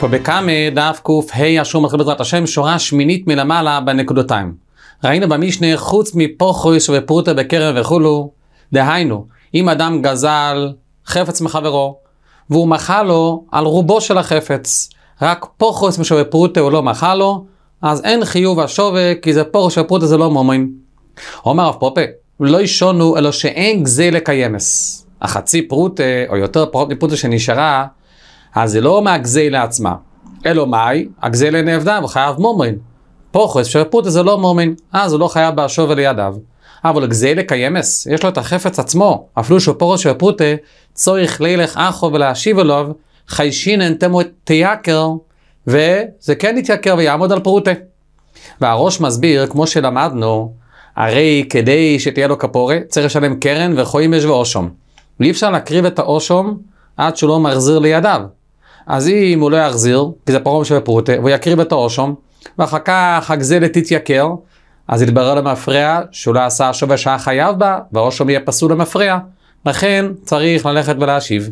פה בקמא, דף קה, אשור מתחיל בעזרת השם, שורה שמינית מלמעלה בנקודותיים. ראינו במשנה, חוץ מפוחוש ופרוטה בקרב וכולו, דהיינו, אם אדם גזל חפץ מחברו, והוא מחה לו על רובו של החפץ, רק פוחוס פרוטה הוא לא מחה לו, אז אין חיוב השווה, כי זה פורש ופרוטה זה לא מומים. אומר הרב פופה, לא ישונו אלא שאין גזי לקיימס. החצי פרוטה, או יותר פחות מפרוטה שנשארה, אז זה לא מהגזי לעצמה. אלא מאי, הגזי הגזילה הוא חייב מומרין. פוכס שפוטה זה לא מומרין, אז הוא לא חייב באשוב ולידיו. אבל גזי לקיימס, יש לו את החפץ עצמו, אפילו שפוכס שפוטה צורך לילך אחו ולהשיב אליו, חיישינן תמו תיאקר, וזה כן יתייקר ויעמוד על פרוטה. והראש מסביר, כמו שלמדנו, הרי כדי שתהיה לו כפורה, צריך לשלם קרן וחויים יש ואושום. ואי אפשר להקריב את האושום עד שהוא לא מחזיר לידיו. אז אם הוא לא יחזיר, כי זה פרעה שווה פרוטה, והוא יקריב את הראשון, ואחר כך הגזלת תתייקר, אז יתברר למפרע שהוא לא עשה שווה שעה חייב בה, והראשון יהיה פסול למפרע. לכן צריך ללכת ולהשיב.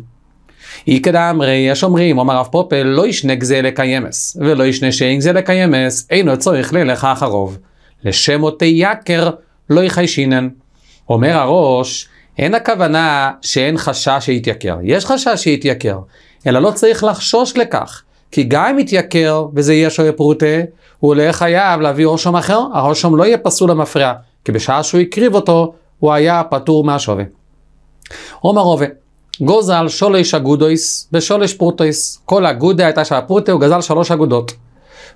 אי כדאמרי, יש אומרים, אומר הרב פופל, לא ישנה גזלה קיימס, ולא ישנה שאין גזלה קיימס, אינו צריך ללך אחרוב. לשם אותי יקר, לא יחיישינן. אומר הראש, אין הכוונה שאין חשש שיתייקר, יש חשש שיתייקר. אלא לא צריך לחשוש לכך, כי גם אם יתייקר וזה יהיה שוי פרוטה, הוא לא יהיה חייב להביא רושם אחר, הרושם לא יהיה פסול למפרע, כי בשעה שהוא הקריב אותו, הוא היה פטור מהשווה. עומר רובה, גוזל שולש אגודויס ושולש פרוטויס. כל אגודה הייתה של הפרוטה, הוא גזל שלוש אגודות.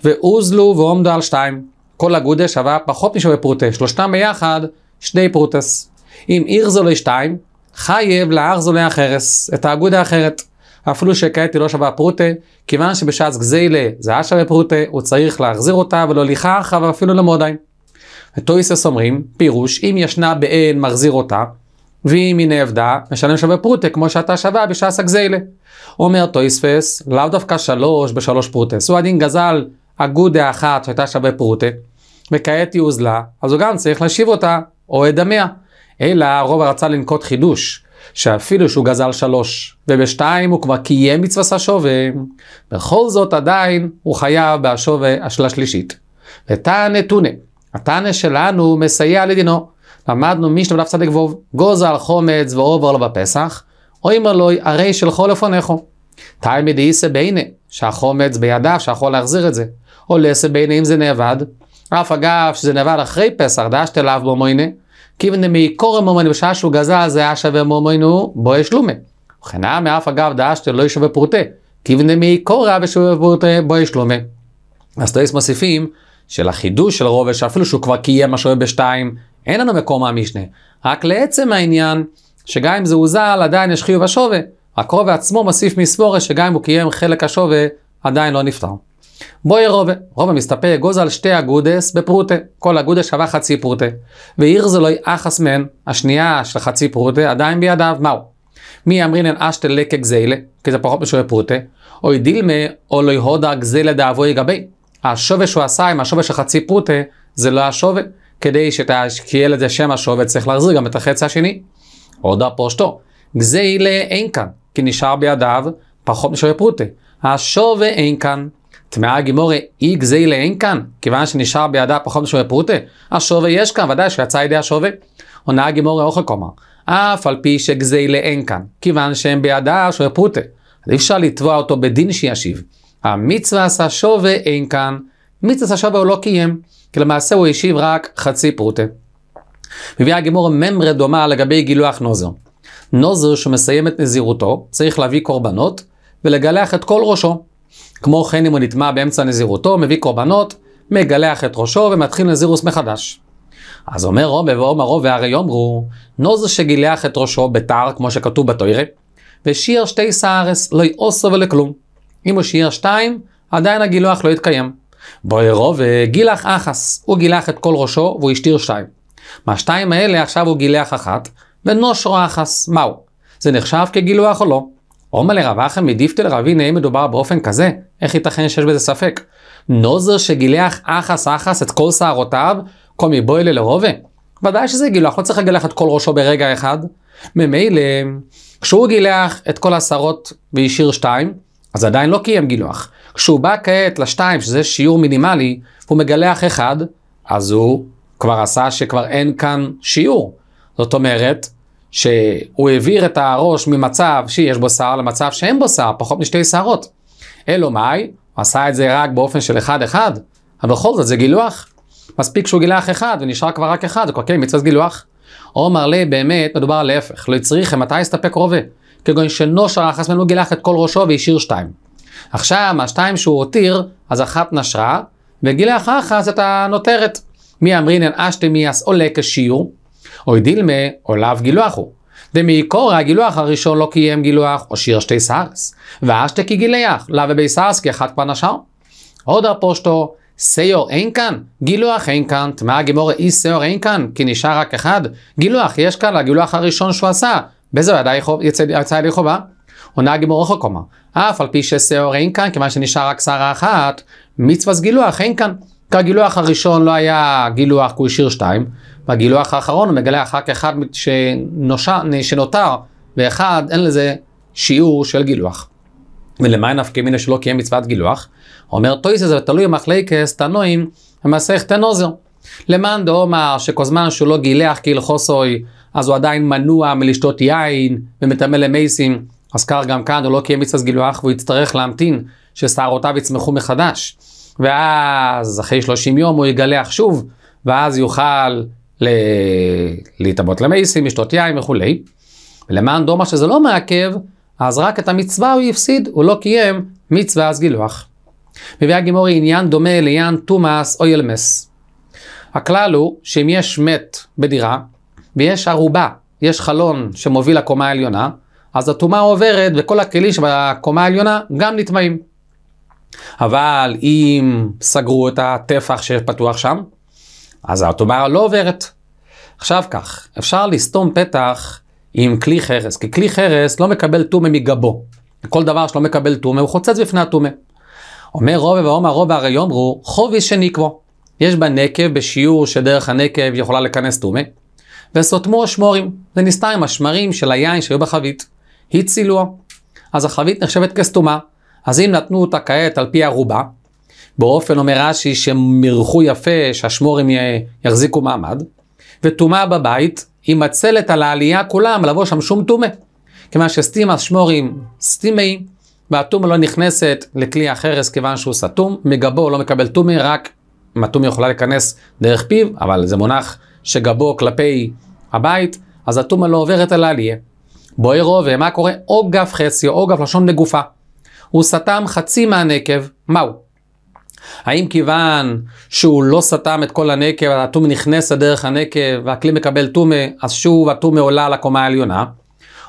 ואוזלו ועומדו על שתיים. כל אגודה שווה פחות משווה פרוטה, שלושתם ביחד, שני פרוטס. אם זולי שתיים, חייב לארזו החרס, את האגודה האחרת. אפילו שכעת היא לא שווה פרוטה, כיוון שבשעת גזילה זה היה שווה פרוטה, הוא צריך להחזיר אותה ולהוליכה אחריו אפילו למועדיים. לא וטויסס אומרים, פירוש, אם ישנה באין מחזיר אותה, ואם היא נעבדה, משלם שווה פרוטה, כמו שאתה שווה בשעת הגזילה. אומר טויספס, לאו דווקא שלוש בשלוש פרוטה. סועדין גזל אגודה אחת שהייתה שווה פרוטה, וכעת היא הוזלה, אז הוא גם צריך להשיב אותה, או את דמיה. אלא הרוב רצה לנקוט חידוש, שאפילו שהוא גזל שלוש, ובשתיים הוא כבר קיים מצווה השווה, בכל זאת עדיין הוא חייב בהשווה של השלישית. ותענה טונה, התענה שלנו מסייע לדינו. למדנו משנה בדף צדק ווב, גוזל חומץ ועובר לו בפסח, אוי מלוי הרי שלחו לפונךו. תלמי דאיסא ביינה, שהחומץ בידיו, שיכול להחזיר את זה. או לסא ביינה אם זה נאבד, אף אגב שזה נאבד אחרי פסח, דשת אליו במוינה. כיוון דמעיקורא מומנו, בשעה שהוא גזל זה היה שווה מומנו בו בואש לומה. היה מאף אגב דאשתו לא ישווה פרוטה. כיוון דמעיקורא בשווה פרוטה בו יש לומה. אז טויס מוסיפים של החידוש של רובש, אפילו שהוא כבר קיים השווה בשתיים, אין לנו מקום מהמשנה. רק לעצם העניין, שגם אם זה הוזל, עדיין יש חיוב השווה. הקרוב עצמו מוסיף מסבורת שגם אם הוא קיים חלק השווה, עדיין לא נפטר. בואי רובה, רובה מסתפק אגוז על שתי אגודס בפרוטה, כל אגודה שווה חצי פרוטה. ואיר זה לא יאחס מן, השנייה של חצי פרוטה עדיין בידיו, מהו? מי אמרינן אשתל לקה גזילה, כי זה פחות משווה פרוטה, אוי דילמה או לא יהודה גזיילה דאבוי גבי. השווה שהוא עשה עם השווה של חצי פרוטה, זה לא השווה. כדי שתהיה לזה שם השווה צריך להחזיר גם את החצי השני. עוד הפושטו, גזילה אין כאן, כי נשאר בידיו פחות משווה פרוטה. השווה אין כאן. טמאה הגימורי אי גזילה אין כאן, כיוון שנשאר בידה פחות משווה פרוטה, השווה יש כאן, ודאי שיצא ידי השווה. עונה הגימורי אוכל כלומר, אף על פי שגזילה אין כאן, כיוון שהם בידה שווה פרוטה. אז אי אפשר לתבוע אותו בדין שישיב. המצווה עשה שווה אין כאן, מצווה עשה שווה הוא לא קיים, כי למעשה הוא השיב רק חצי פרוטה. מביאה הגימורה ממרה דומה לגבי גילוח נוזר. נוזר שמסיים את נזירותו, צריך להביא קורבנות ולגלח את כל ראשו. כמו כן, אם הוא נטמע באמצע נזירותו, מביא קורבנות, מגלח את ראשו ומתחיל נזירוס מחדש. אז אומר רומא ואומרו והרי יאמרו, נוז שגילח את ראשו בתער, כמו שכתוב בתוירה, ושיער שתי סערס לא יאוסו ולכלום. אם הוא שיער שתיים, עדיין הגילוח לא יתקיים. בוירו גילח אחס, הוא גילח את כל ראשו והוא השתיר שתיים. מהשתיים האלה עכשיו הוא גילח אחת, ונושרו אחס, מהו? זה נחשב כגילוח או לא? עומר לרב אחם מדיפתל רבי נאה מדובר באופן כזה? איך ייתכן שיש בזה ספק? נוזר שגילח אחס אחס את כל שערותיו, כל מבוילה לרובה? ודאי שזה גילוח, לא צריך לגלח את כל ראשו ברגע אחד. ממילא, כשהוא גילח את כל השערות והשאיר שתיים, אז עדיין לא קיים גילוח. כשהוא בא כעת לשתיים, שזה שיעור מינימלי, והוא מגלח אחד, אז הוא כבר עשה שכבר אין כאן שיעור. זאת אומרת, שהוא העביר את הראש ממצב שיש בו שיער למצב שאין בו שיער, פחות משתי שערות. אלו מאי, הוא עשה את זה רק באופן של אחד-אחד, אבל בכל זאת זה גילוח. מספיק שהוא גילח אחד ונשאר כבר רק אחד, זה כבר כן מצוות גילוח. עומר לי באמת מדובר על להפך, לא הצריך מתי הסתפק רובה. כגון שנושר החסמן הוא גילח את כל ראשו והשאיר שתיים. עכשיו מהשתיים שהוא הותיר, אז אחת נשרה, וגילח אחס את הנותרת. מי אמרינן אשתמיאס עולה כשיעור, אוי דילמה עולב גילוחו. הוא. דמעיקורא גילוח הראשון לא קיים גילוח, או שיר שתי סארס. ואשתה כי גילח, לאו ובי סארס כי אחת כבר נשאר. עוד הפושטו, סיור אין כאן, גילוח אין כאן, טמאה גמורה אי סיור אין כאן, כי נשאר רק אחד. גילוח יש כאן לגילוח הראשון שהוא עשה. בזה הוא יצא ידי חובה. עונה הגמור איך כלומר, אף על פי שסיור אין כאן, כיוון שנשאר רק שרה אחת, מצווה גילוח אין כאן. כי הגילוח הראשון לא היה גילוח כי הוא השאיר שתיים, בגילוח האחרון הוא מגלה אחר כך אחד שנושה, שנותר, ואחד אין לזה שיעור של גילוח. ולמה נפקא מינא שלא קיים מצוות גילוח? אומר טויסס זה תלוי מחלקס תנועים במסכת נוזר. למאן דאומר שכל זמן שהוא לא גילח כהלכוסוי אז הוא עדיין מנוע מלשתות יין ומטמא למייסים אז כך גם כאן הוא לא קיים מצוות גילוח והוא יצטרך להמתין ששערותיו יצמחו מחדש. ואז אחרי 30 יום הוא יגלח שוב ואז יוכל להתאבות למייסים, לשתות יין וכולי. למען דומה שזה לא מעכב, אז רק את המצווה הוא הפסיד, הוא לא קיים מצווה אז גילוח. מביאה הגימורי עניין דומה לעניין תומאס או ילמס. הכלל הוא שאם יש מת בדירה, ויש ערובה, יש חלון שמוביל לקומה העליונה, אז הטומאה עוברת וכל הכלים שבקומה העליונה גם נטמעים. אבל אם סגרו את הטפח שפתוח שם, אז האטומה לא עוברת. עכשיו כך, אפשר לסתום פתח עם כלי חרס, כי כלי חרס לא מקבל טומא מגבו. כל דבר שלא מקבל טומא, הוא חוצץ בפני הטומא. אומר רובי ועומר רובי הרי יאמרו חובי שנקבו. יש בה נקב בשיעור שדרך הנקב יכולה לכנס טומא. וסותמו השמורים, זה נסתר עם השמרים של היין שהיו בחבית. הצילוה. אז החבית נחשבת כסתומה. אז אם נתנו אותה כעת על פי ערובה, באופן אומר רש"י שהם ירחו יפה, שהשמורים יחזיקו מעמד, וטומאה בבית היא מצלת על העלייה כולה, מלבוא שם שום טומא. כיוון שסטימה שמורים סתימי, והטומא לא נכנסת לכלי החרס כיוון שהוא סתום, מגבו לא מקבל טומא, רק אם מטומא יכולה להיכנס דרך פיו, אבל זה מונח שגבו כלפי הבית, אז הטומאה לא עוברת על העלייה. בוער רובה, מה קורה? או גף חצי או גף לשון נגופה. הוא סתם חצי מהנקב, מהו? האם כיוון שהוא לא סתם את כל הנקב, הטומא נכנס לדרך הנקב והכלי מקבל טומא, אז שוב הטומא עולה על הקומה העליונה,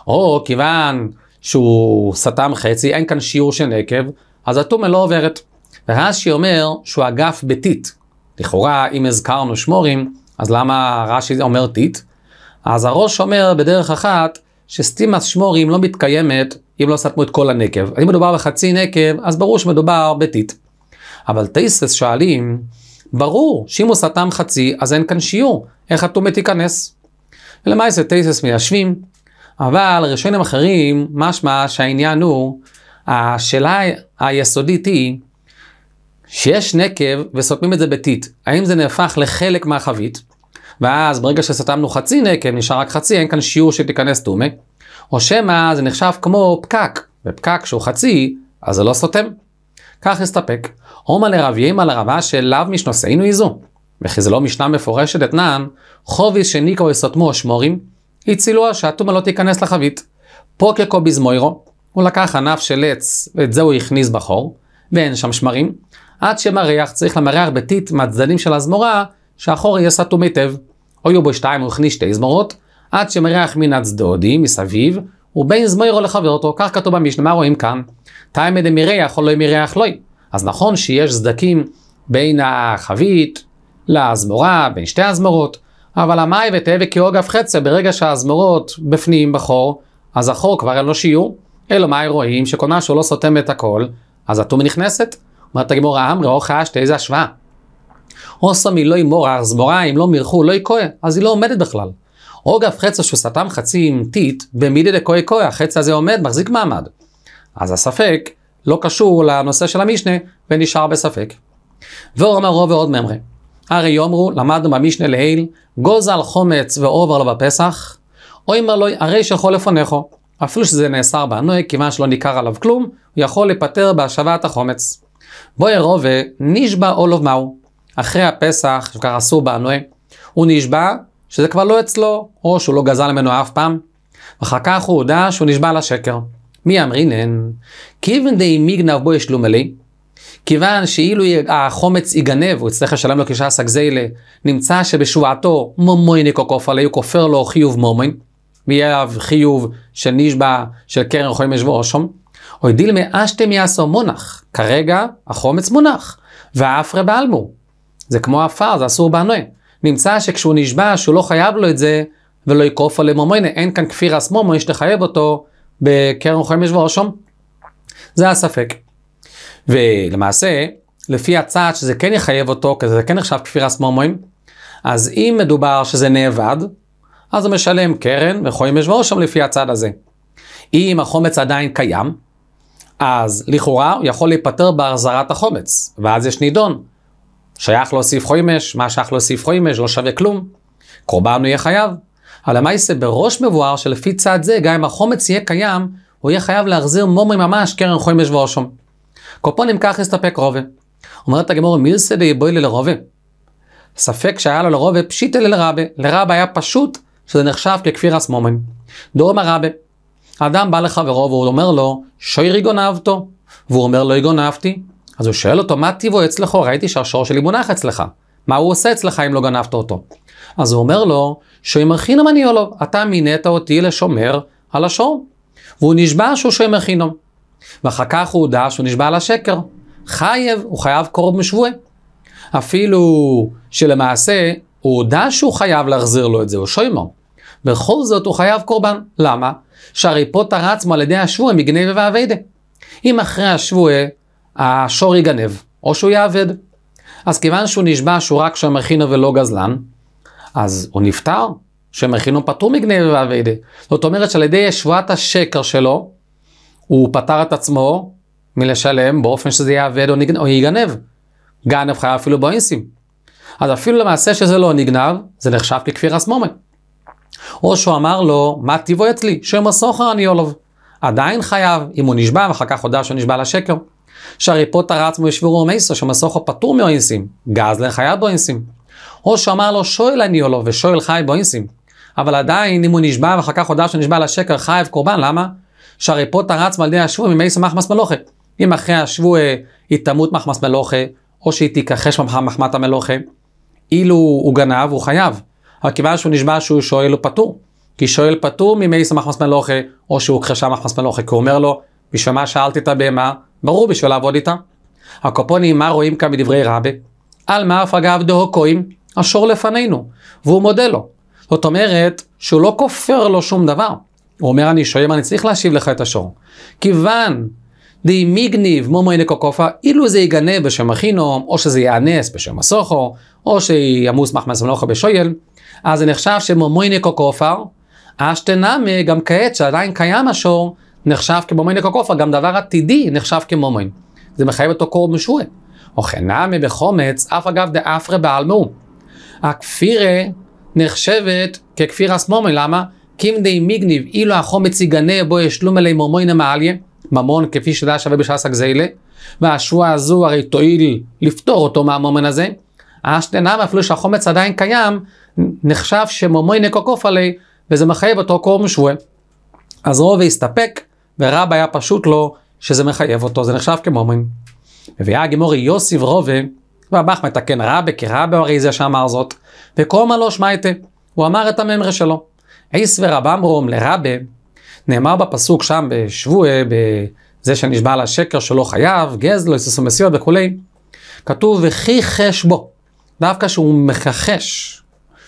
או כיוון שהוא סתם חצי, אין כאן שיעור של נקב, אז הטומא לא עוברת. רש"י אומר שהוא אגף בטיט. לכאורה, אם הזכרנו שמורים, אז למה רש"י אומר טיט? אז הראש אומר בדרך אחת, שסתימת שמורים לא מתקיימת אם לא סתמו את כל הנקב. אם מדובר בחצי נקב, אז ברור שמדובר בטיט. אבל טייסס שואלים, ברור שאם הוא סתם חצי, אז אין כאן שיעור, איך הטומא תיכנס? ולמעשה טייסס מיישבים, אבל ראשונים אחרים, משמע שהעניין הוא, השאלה היסודית היא, שיש נקב וסותמים את זה בטיט, האם זה נהפך לחלק מהחבית? ואז ברגע שסתמנו חצי נקב, נשאר רק חצי, אין כאן שיעור שתיכנס טומא. או שמא זה נחשב כמו פקק, ופקק שהוא חצי, אז זה לא סותם. כך הסתפק. עומא לרבים על הרבה שאליו משנושאינו איזו. וכי זה לא משנה מפורשת אתנן, חובי שניקו יסתמו אשמורים, הצילוה שהטומאה לא תיכנס לחבית. פוקקו בזמוירו, הוא לקח ענף של עץ, ואת זה הוא הכניס בחור, ואין שם שמרים, עד שמריח צריך למריח בטיט מהצדדים של הזמורה, שהחור יהיה סתום היטב. היו בו שתיים, הוא הכניס שתי זמורות, עד שמריח מן הצדודים מסביב, ובין זמוירו לחבר אותו, כך כתוב במשנה, מה רואים כאן? תאימא דמיריח או לא מיריח לוי. לא. אז נכון שיש סדקים בין החבית להזמורה, בין שתי הזמורות, אבל המאי ותהווה כאוגף חצה, ברגע שהאזמורות בפנים בחור, אז החור כבר אין לו שיעור. אלו מאי רואים שכל משהו לא סותם את הכל, אז הטומי נכנסת. אומרת הגמורה, אמרה אורך אשתי איזה השוואה. עושה לא ימור הזמורה, אם לא מירחו, לא יקוה, אז היא לא עומדת בכלל. עוגף חצה שהוא סתם חצי עם טיט, במידי דקוי קוי, החץ הזה עומד, מחזיק מעמד. אז הספק לא קשור לנושא של המשנה ונשאר בספק. ואומר רוב ועוד ממרי, הרי יאמרו, למדנו במשנה לעיל, גוזל חומץ ועובר לו בפסח, או אם לא, הרי שיכול לפונכו, אפילו שזה נאסר בענוי, כיוון שלא ניכר עליו כלום, הוא יכול להיפטר בהשבת החומץ. בואי רוב ונשבע אולוב מהו. אחרי הפסח, שכבר עשו בענוי, הוא נשבע שזה כבר לא אצלו, או שהוא לא גזל ממנו אף פעם, ואחר כך הוא הודה שהוא נשבע לשקר. מי אמרינן? כיוון די מיגנב בו יש לומלי, כיוון שאילו החומץ יגנב, הוא יצטרך לשלם לו כשעה סגזיילה, נמצא שבשועתו מומויני כופלי, הוא כופר לו חיוב מומוין, מי אהב חיוב של נשבע, של קרן חולים ישבו ראשום. אוי דילמה אשתם יעשו מונח, כרגע החומץ מונח, והאפרה בעלמו. זה כמו עפר, זה אסור בענועה. נמצא שכשהוא נשבע שהוא לא חייב לו את זה, ולא יכוף עליהם אין כאן כפירס מומו, יש לחייב אותו בקרן חיים יש ורשום? זה הספק. ולמעשה, לפי הצעד שזה כן יחייב אותו, כי זה כן נחשב כפירה סמומואים, אז אם מדובר שזה נאבד, אז הוא משלם קרן וחומש ורושם לפי הצעד הזה. אם החומץ עדיין קיים, אז לכאורה הוא יכול להיפטר בהחזרת החומץ, ואז יש נידון. שייך להוסיף חומש, מה שייך להוסיף חומש לא שווה כלום. קורבן הוא יהיה חייב, על המעשה בראש מבואר שלפי צעד זה, גם אם החומץ יהיה קיים, הוא יהיה חייב להחזיר מומרי ממש קרן חומש ואושום. קופונים כך הסתפק רובה. אומרת הגמור, מילסה דיבוי לי לרובה. ספק שהיה לו לרובה פשיטה לרבה. לרבה היה פשוט שזה נחשב ככפירס מומים. דורם הרבה. האדם בא לחברו והוא אומר לו, שוירי גונבתו. והוא אומר לו, גונבתי. אז הוא שואל אותו, מה טיבו אצלך? ראיתי שהשור שלי מונח אצלך. מה הוא עושה אצלך אם לא גנבת אותו? אז הוא אומר לו, שוימר חינם אני או לא, אתה מינית אותי לשומר על השור. והוא נשבע שהוא שוימר חינם. ואחר כך הוא הודה שהוא נשבע על השקר. חייב, הוא חייב קרוב משבועי. אפילו שלמעשה הוא הודה שהוא חייב להחזיר לו את זה, הוא שוימר. בכל זאת הוא חייב קורבן. למה? שהרי פה תרצנו על ידי השבועי מגנבה ואביידה. אם אחרי השבועי השור יגנב, או שהוא יאבד. אז כיוון שהוא נשבע שהוא רק שמר חינו ולא גזלן, אז הוא נפטר, שם הכינו פטרו מגניב ואידה. זאת אומרת שעל ידי שבועת השקר שלו, הוא פטר את עצמו מלשלם באופן שזה יעבד או, נגנ... או יגנב. גנב חייב אפילו באינסים. אז אפילו למעשה שזה לא נגנב, זה נחשב ככפיר אסמומה. או שהוא אמר לו, מה טיבו אצלי? שם הסוחר אני אולוב. עדיין חייב, אם הוא נשבע, ואחר כך הודה שהוא נשבע לשקר. שהרי פוטר עצמו ישבורו מייסו, שמסוכו פטור מאוינסים, גזלן חייב באוינסים. או שהוא אמר לו שואל אני או לא, ושואל חייב בו אינסים. אבל עדיין, אם הוא נשבע ואחר כך הודה שנשבע על השקר, חייב קורבן, למה? שהרי פה תרץ מלדי השבוע ממאיס מחמס מלוכה. אם אחרי השבוע אה, היא תמות מחמס מלוכה, או שהיא תיכחש מחמת המלוכה, אילו הוא גנב, הוא חייב. אבל כיוון שהוא נשבע שהוא שואל, הוא פטור. כי שואל פטור ממאיס מחמס מלוכה, או שהוא כחשה מחמס מלוכה, כי הוא אומר לו, בשביל מה שאלתי את הבהמה? ברור בשביל לעבוד איתה. הקופונים, מה רואים כאן בדברי רבי? על מה הפגב דהו כהן? השור לפנינו, והוא מודה לו. זאת אומרת שהוא לא כופר לו שום דבר. הוא אומר, אני שואל, אני צריך להשיב לך את השור. כיוון די מיגניב מומו הנה קוקופה, אילו זה יגנב בשם החינום, או שזה יאנס בשם הסוכו, או שימוס מחמס מלוכה בשויל, אז זה נחשב שמומו הנה קוקופה, אשתנאמה, גם כעת שעדיין קיים השור, נחשב כמומיין לקוקופה, גם דבר עתידי נחשב כמומיין. זה מחייב אותו קור משועה. אוכנאמה בחומץ, אף אגב דאפרה בעלמו. הכפירה נחשבת ככפירה סמומי, למה? די מיגניב, אילו החומץ יגנה בו ישלום אלי מורמוינה נמליה, ממון כפי שדע שווה בשעה הגזילה, והשוע הזו הרי תועיל לפתור אותו מהמומן הזה. אשתנם אפילו שהחומץ עדיין קיים, נחשב שמומוי נקוקוף עלי, וזה מחייב אותו קורם שווה. אז רובי הסתפק, ורב היה פשוט לו שזה מחייב אותו, זה נחשב כמומין. מביאה הגימורי יוסיף רובה והבח מתקן רבי, רבה כרבה הרי זה שאמר זאת, וקרומא לו לא שמייטה, הוא אמר את הממרה שלו. עיס ורבמרום לרבי, נאמר בפסוק שם בשבועי, בזה שנשבע על השקר שלא חייב, גז לא יסוסו מסיעות וכולי, כתוב וכי חש בו, דווקא שהוא מכחש,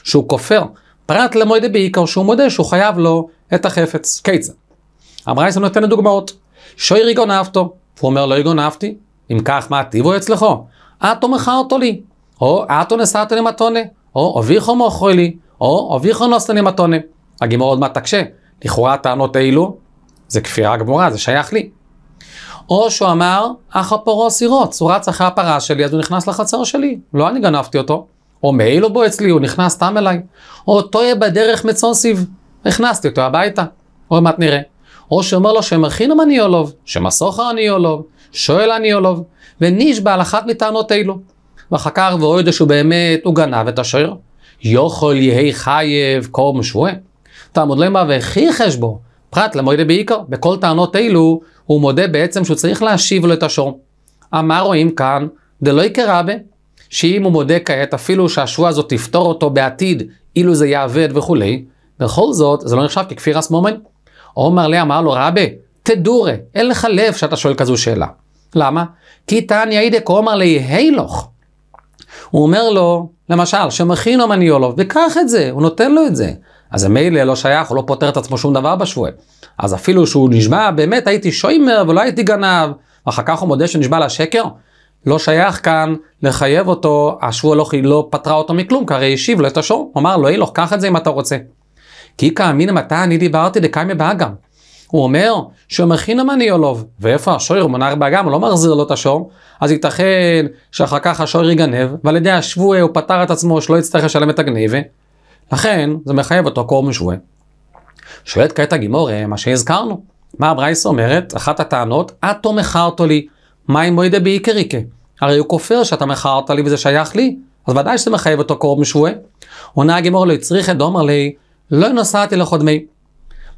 שהוא כופר, פרט למועדי בעיקר שהוא מודה שהוא חייב לו את החפץ. כיצד? אמרה ישראל נותנת דוגמאות, שוירי גונבתו, הוא אומר לא יגונבתי, אם כך מה טיבו אצלך? אטו אומרך אותו לי, או את נסעת למתונה, או אביכו מאוכרי לי, או אביכו נוסן למתונה. הגימור עוד מעט תקשה, לכאורה הטענות האלו זה כפירה גמורה, זה שייך לי. או שהוא אמר, אחר הפרעה סירוץ, הוא רץ אחרי הפרה שלי, אז הוא נכנס לחצר שלי, לא אני גנבתי אותו. או מעילו בו אצלי, הוא נכנס סתם אליי. או טועה בדרך מצאן סיב, הכנסתי אותו הביתה. עוד מעט נראה. או שאומר לו שמכין המניולוב, שמסוך אולוב, שואל אני או לא, ונשבע אחת מטענות אלו. וחקר ואוהד באמת, הוא גנב את השוער. יוכל יהי חייב קום שבועה. תעמוד למה וכיחש בו, פרט למועדה בעיקר. בכל טענות אלו, הוא מודה בעצם שהוא צריך להשיב לו את השור. מה רואים כאן? דלא יקרה בה, שאם הוא מודה כעת, אפילו שהשבועה הזאת תפתור אותו בעתיד, אילו זה יעבד וכולי, בכל זאת, זה לא נחשב ככפירס מומן. עומר לי אמר לו, רבה, תדורי, אין לך לב שאתה שואל כזו שאלה. למה? כי תניא אידה כאומר לי הילוך. הוא אומר לו, למשל, שמכינו מניולוב, וקח את זה, הוא נותן לו את זה. אז המילא לא שייך, הוא לא פותר את עצמו שום דבר בשבועי. אז אפילו שהוא נשבע, באמת הייתי שוימר ולא הייתי גנב, ואחר כך הוא מודה שנשבע לשקר, לא שייך כאן לחייב אותו, השבועה לא, לא פתרה אותו מכלום, כי הרי השיב לו את השור, הוא אמר לו, הילוך, קח את זה אם אתה רוצה. כי כאמין מתי אני דיברתי דקיימא באגם. הוא אומר שהוא מכין המניולוב, ואיפה השוער? הוא מנער באגם, הוא לא מחזיר לו את השור, אז ייתכן שאחר כך השוער יגנב, ועל ידי השבועה הוא פטר את עצמו שלא יצטרך לשלם את הגניבה. לכן, זה מחייב אותו קור משווה. שואלת כעת הגימורה, אה, מה שהזכרנו. מה הברייס אומרת? אחת הטענות, אטו לא מכרת לי, מה עם מוידה באיקריקה? הרי הוא כופר שאתה מכרת לי וזה שייך לי, אז ודאי שזה מחייב אותו קור משווה. עונה הגימור לא הצריך את דומר לי, לא נוסעתי לחודמי.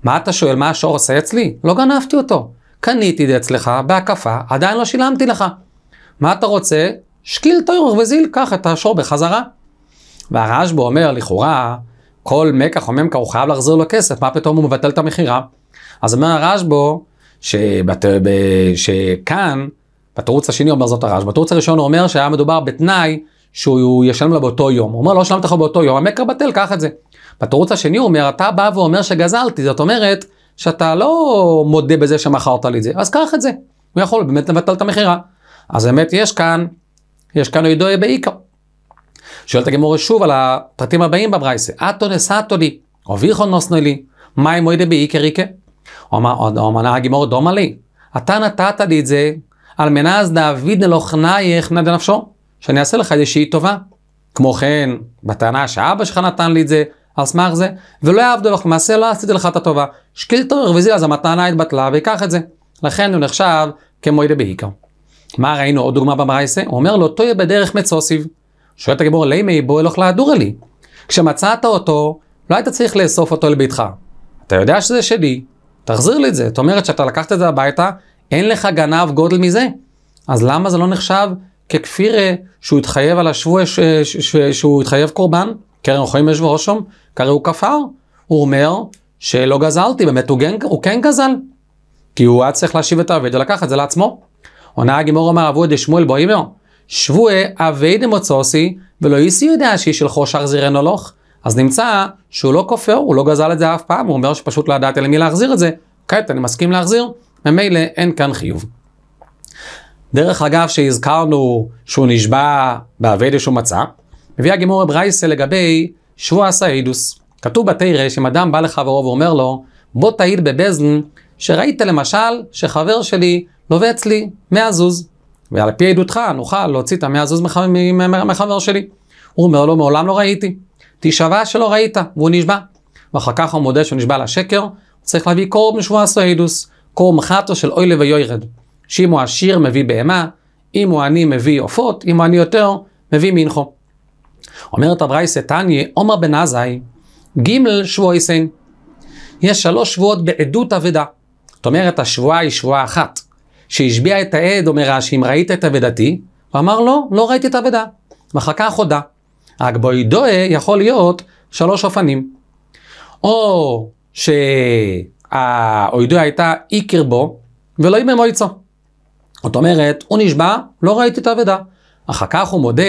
מה אתה שואל, מה השור עושה אצלי? לא גנבתי אותו. קניתי את זה אצלך בהקפה, עדיין לא שילמתי לך. מה אתה רוצה? שקיל טוירוך וזיל, קח את השור בחזרה. והרשב"א אומר, לכאורה, כל מקח או ממקה הוא חייב להחזיר לו כסף, מה פתאום הוא מבטל את המכירה? אז אומר הרשב"א, שבת... שכאן, בתירוץ השני אומר זאת הרשב"א, בתירוץ הראשון הוא אומר שהיה מדובר בתנאי שהוא ישלם לה באותו יום. הוא אומר, לא שלמת לך באותו יום, המקר בטל, קח את זה. בתירוץ השני הוא אומר, אתה בא ואומר שגזלתי, זאת אומרת שאתה לא מודה בזה שמכרת לי את זה, אז קח את זה. הוא יכול באמת לבטל את המכירה. אז באמת יש כאן, יש כאן ידוע בעיקר. שואלת הגמור שוב על הפרטים הבאים בברייסה, אטונס אטולי, אוביכו נוסנו לי, מה אם מועדה באיקר איקה? אמנה הגמור דומה לי, אתה נתת לי את זה על מנז דאביד נלוכנייך נד נפשו. שאני אעשה לך איזושהי טובה. כמו כן, בטענה שאבא שלך נתן לי את זה, על סמך זה, ולא יעבדו לך, למעשה לא עשיתי לך את הטובה. שקיל תורך וזיל, אז המתנה התבטלה, ויקח את זה. לכן הוא נחשב כמוידה בהיקר. מה ראינו עוד דוגמה במרייסה? הוא אומר לו, תויה בדרך מצוסיב. שואל את הגיבור, לימי בוא אלוך להדורה לי. כשמצאת אותו, לא היית צריך לאסוף אותו לביתך. אתה יודע שזה שלי, תחזיר לי את זה. זאת אומרת שאתה לקחת את זה הביתה, אין לך גנב גודל מזה. אז למה זה לא נחשב ככפי שהוא התחייב על השבוע, אה, ש, ש, שהוא התחייב קורבן, קרן רוחמים יש ורושם, כרי הוא כפר. הוא אומר שלא גזלתי, באמת הוא, גן, הוא כן גזל. כי הוא היה צריך להשיב את האבד ולקח את זה לעצמו. עונה הגימור אמר אבו ידי שמואל בו אימר, שבועה אבי דמוצוסי ולא איסי יודע שהיא שלחו שחזירנו לוך. אז נמצא שהוא לא כופר, הוא לא גזל את זה אף פעם, הוא אומר שפשוט לא ידעתי למי להחזיר את זה. כעת אני מסכים להחזיר, ממילא אין כאן חיוב. דרך אגב שהזכרנו שהוא נשבע באבדיה שהוא מצא, מביא הגימור ברייסה לגבי שבוע הסעידוס. כתוב בתרש, שאם אדם בא לחברו ואומר לו, בוא תעיד בבזן, שראית למשל שחבר שלי לווה אצלי 100 זוז, ועל פי עדותך נוכל להוציא את המאה זוז מח... מחבר שלי. הוא אומר לו, מעולם לא ראיתי. תשבע שלא ראית, והוא נשבע. ואחר כך הוא מודה שהוא נשבע לשקר, צריך להביא קורב משבוע הסוהידוס, קורב מחטו של אוי לוי יוירד. שאם הוא עשיר מביא בהמה, אם הוא עני מביא עופות, אם הוא עני יותר מביא מנחו. אומרת הברייסה תניא, עומר בן עזאי, גימל שבועייסן. יש שלוש שבועות בעדות אבדה. זאת אומרת, השבועה היא שבועה אחת. שהשביע את העד, אומר רש"י, אם ראית את אבדתי, הוא אמר לא, לא ראיתי את האבדה. ואחר כך הודה. הגבוידוה יכול להיות שלוש אופנים. או שהאוידוה הייתה איקר בו, ולא אימם מויצו. זאת אומרת, הוא נשבע, לא ראיתי את האבדה. אחר כך הוא מודה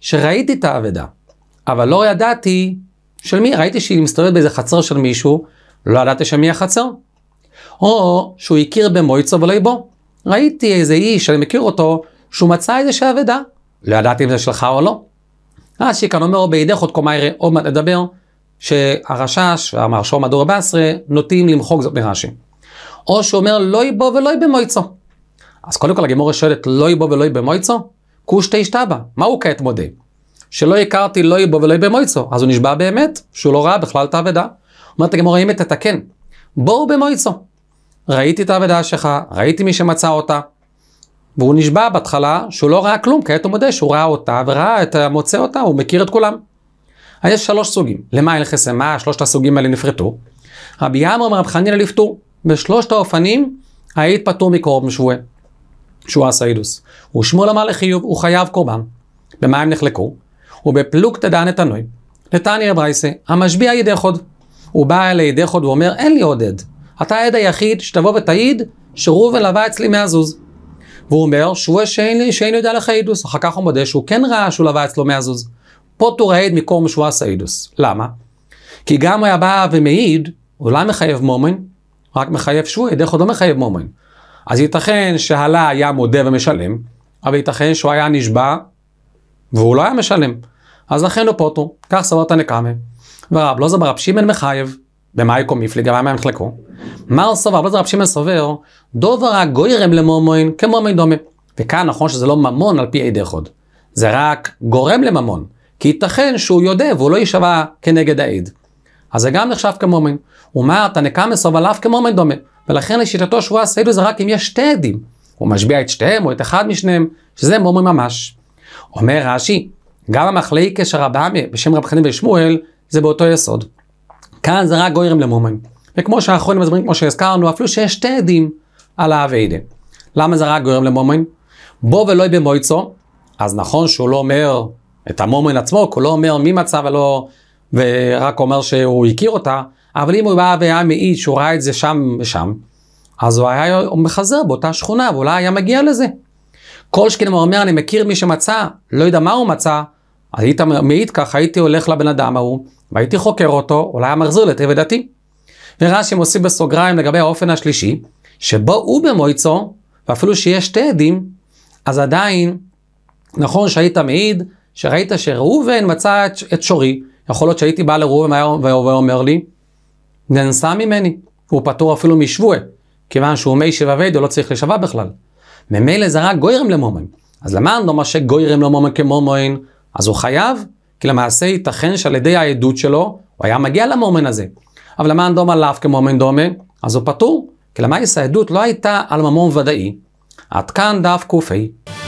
שראיתי את האבדה, אבל לא ידעתי של מי, ראיתי שהיא מסתובבת באיזה חצר של מישהו, לא ידעתי שמי החצר. או שהוא הכיר במויצו ולא ראיתי איזה איש, אני מכיר אותו, שהוא מצא איזושהי אבדה. לא ידעתי אם זה שלך או לא. אז שכאן אומר בידך עוד קומה יראה, עוד מעט נדבר, שהרשש והמרשום הדור הבסרה נוטים למחוק זאת מרש"י. או שהוא אומר לא יבו ולא יבמויצו. אז קודם כל הגמורה שואלת, לא יבו ולא יבו מויצו? כושתי אשתבא, מה הוא כעת מודה? שלא הכרתי לא יבו ולא יבו מויצו, אז הוא נשבע באמת, שהוא לא ראה בכלל את האבדה. אומרת הגמורה, אם תתקן, בואו במויצו. ראיתי את האבדה שלך, ראיתי מי שמצא אותה. והוא נשבע בהתחלה שהוא לא ראה כלום, כעת הוא מודה שהוא ראה אותה וראה את המוצא אותה, הוא מכיר את כולם. אז יש שלוש סוגים. למה אין לכסם? מה שלושת הסוגים האלה נפרטו? רבי עמרם רב חנינא לפטור. בשלושת האופנים היית פטור מקורבן משבועי. שהוא הסיידוס. ושמואל אמר לחיוב, הוא חייב קורבן. במה הם נחלקו? ובפלוג תדע נתנוי. נתניה ברייסה, המשביע ידי חוד. הוא בא אל ידי חוד ואומר, אין לי עוד עד. אתה העד היחיד שתבוא ותעיד שראובן לבא אצלי מהזוז. והוא אומר שהוא שאין, לי, שאין יודע לך אידוס. אחר כך הוא מודה שהוא כן ראה שהוא לבא אצלו מהזוז. פוטור העד מקום שהוא עשה אידוס. למה? כי גם הוא היה בא ומעיד, אולי לא מחייב מומן, רק מחייב שבועי, ידי חוד לא מחייב מומן. אז ייתכן שהלה היה מודה ומשלם, אבל ייתכן שהוא היה נשבע והוא לא היה משלם. אז לכן הוא פוטו, כך סברת הנקמה. ורב לא זבר רב שמען מחייב, במאיקו מפליגה, במה הם חלקו? מר סבר, לא רב לא זבר רב שמען סובר, דוברה גוירם למומוין כמומוין דומה. וכאן נכון שזה לא ממון על פי עדי חוד, זה רק גורם לממון, כי ייתכן שהוא יודע והוא לא יישבע כנגד העד. אז זה גם נחשב כמומין. ומה תנקמה סובר לאו כמומין דומה. ולכן לשיטתו שבועה סעיד זה רק אם יש שתי עדים. הוא משביע את שתיהם או את אחד משניהם, שזה הם אומרים ממש. אומר רש"י, גם המחלאי קשר הבאמי בשם רב חנין ושמואל, זה באותו יסוד. כאן זה רק גוירים למומים. וכמו שהאחרונים מסבירים, כמו שהזכרנו, אפילו שיש שתי עדים על האביידה. למה זה רק גוירים למומים? בו ולא במויצו, אז נכון שהוא לא אומר את המומן עצמו, כי הוא לא אומר מי מצא ולא, ורק אומר שהוא הכיר אותה, אבל אם הוא בא והיה מעיד שהוא ראה את זה שם ושם, אז הוא היה מחזר באותה שכונה, ואולי היה מגיע לזה. כל שכן הוא אומר, אני מכיר מי שמצא, לא יודע מה הוא מצא, היית מעיד כך, הייתי הולך לבן אדם ההוא, והייתי חוקר אותו, אולי היה מחזיר לטבע דתי. ורש"י מוסיף בסוגריים לגבי האופן השלישי, שבו הוא במועצו, ואפילו שיש שתי עדים, אז עדיין, נכון שהיית מעיד, שראית שראובן מצא את שורי, יכול להיות שהייתי בא לראובן ואומר לי, גנסה ממני, הוא פטור אפילו משבועה, כיוון שהוא מי שבבדו לא צריך לשווה בכלל. ממילא זה רק גוירם למומן. אז למען לא מה שגוירם למומן כמומן, אז הוא חייב, כי למעשה ייתכן שעל ידי העדות שלו, הוא היה מגיע למומן הזה. אבל למען דומה לאף כמומן דומה, אז הוא פטור, כי למעשה העדות לא הייתה על ממון ודאי. עד כאן דף ק"ה.